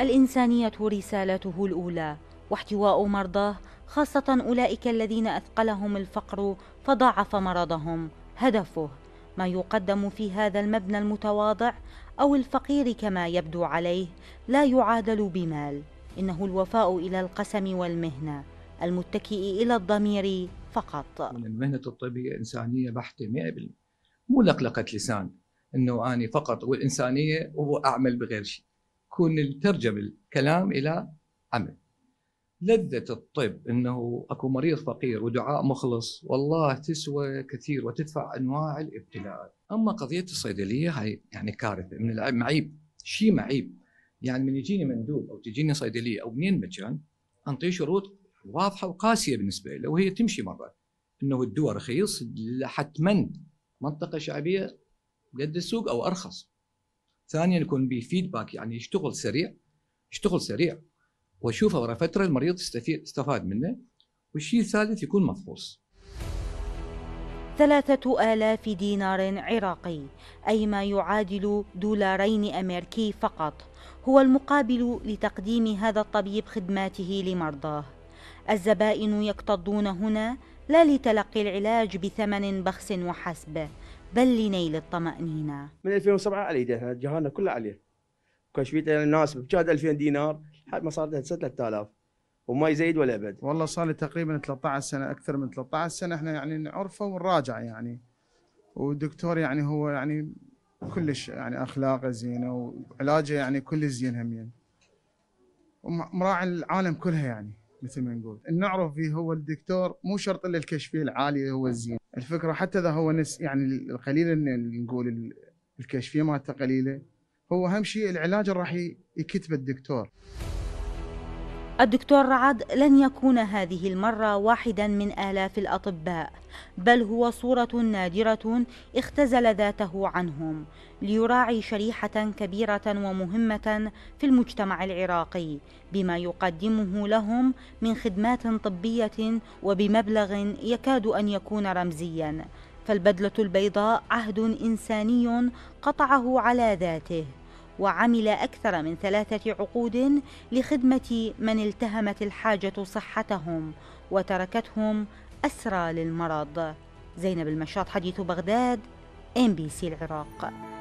الإنسانية رسالته الأولى واحتواء مرضاه خاصة أولئك الذين أثقلهم الفقر فضاعف مرضهم هدفه ما يقدم في هذا المبنى المتواضع أو الفقير كما يبدو عليه لا يعادل بمال إنه الوفاء إلى القسم والمهنة المتكئ إلى الضمير فقط المهنة الطبية إنسانية بحتة 100% مو لقلقة لسان انه اني فقط والانسانيه واعمل بغير شيء تكون ترجم الكلام الى عمل لذة الطب انه اكو مريض فقير ودعاء مخلص والله تسوى كثير وتدفع انواع الابتلاءات، اما قضية الصيدلية هاي يعني كارثة من المعيب شيء معيب يعني من يجيني مندوب او تجيني صيدلية او منين مكان انطيه شروط واضحة وقاسية بالنسبة له وهي تمشي مرات انه الدواء رخيص حتما منطقة شعبية قد السوق او ارخص ثانيا يكون به فيدباك يعني يشتغل سريع يشتغل سريع واشوفه ورا فتره المريض يستفيد استفاد منه والشيء الثالث يكون مفحوص ثلاثة آلاف دينار عراقي أي ما يعادل دولارين أمريكي فقط هو المقابل لتقديم هذا الطبيب خدماته لمرضاه الزبائن يكتضون هنا لا لتلقي العلاج بثمن بخس وحسب بل لنيل الطمأنينة من 2007 على يدها جهالنا كله عليه كان شوية الناس بجاد 2000 دينار لحد ما صارت 3000 وما يزيد ولا ابد والله صار لي تقريبا 13 سنه اكثر من 13 سنه احنا يعني نعرفه ونراجعه يعني والدكتور يعني هو يعني كلش يعني اخلاقه زينه وعلاجه يعني كلش زين همين يعني. ومراعي العالم كلها يعني مثل ما نقول نعرف فيه هو الدكتور مو شرط الا الكشفيه العاليه هو الزين الفكره حتى اذا هو نس يعني اللي نقول الكشفيه مالته قليله هو اهم شيء العلاج اللي راح يكتبه الدكتور الدكتور رعد لن يكون هذه المرة واحدا من آلاف الأطباء بل هو صورة نادرة اختزل ذاته عنهم ليراعي شريحة كبيرة ومهمة في المجتمع العراقي بما يقدمه لهم من خدمات طبية وبمبلغ يكاد أن يكون رمزيا فالبدلة البيضاء عهد إنساني قطعه على ذاته وعمل أكثر من ثلاثة عقود لخدمة من التهمت الحاجة صحتهم وتركتهم أسرى للمرض زينب المشاط حديث بغداد ام بي سي العراق